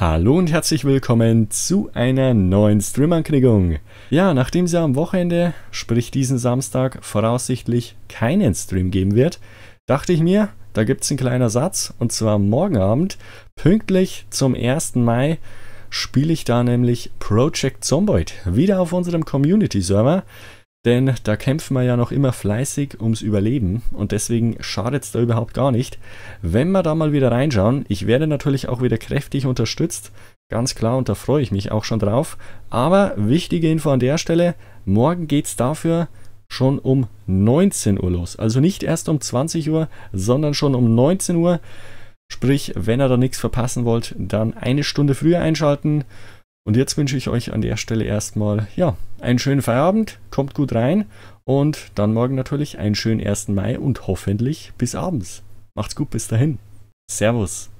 Hallo und herzlich willkommen zu einer neuen Stream-Ankündigung. Ja, nachdem es ja am Wochenende, sprich diesen Samstag, voraussichtlich keinen Stream geben wird, dachte ich mir, da gibt es einen kleinen Satz und zwar morgen Abend, pünktlich zum 1. Mai, spiele ich da nämlich Project Zomboid wieder auf unserem Community-Server. Denn da kämpfen wir ja noch immer fleißig ums Überleben und deswegen schadet es da überhaupt gar nicht. Wenn wir da mal wieder reinschauen, ich werde natürlich auch wieder kräftig unterstützt, ganz klar und da freue ich mich auch schon drauf. Aber wichtige Info an der Stelle, morgen geht es dafür schon um 19 Uhr los. Also nicht erst um 20 Uhr, sondern schon um 19 Uhr. Sprich, wenn ihr da nichts verpassen wollt, dann eine Stunde früher einschalten. Und jetzt wünsche ich euch an der Stelle erstmal, ja, einen schönen Feierabend, kommt gut rein und dann morgen natürlich einen schönen 1. Mai und hoffentlich bis abends. Macht's gut, bis dahin. Servus.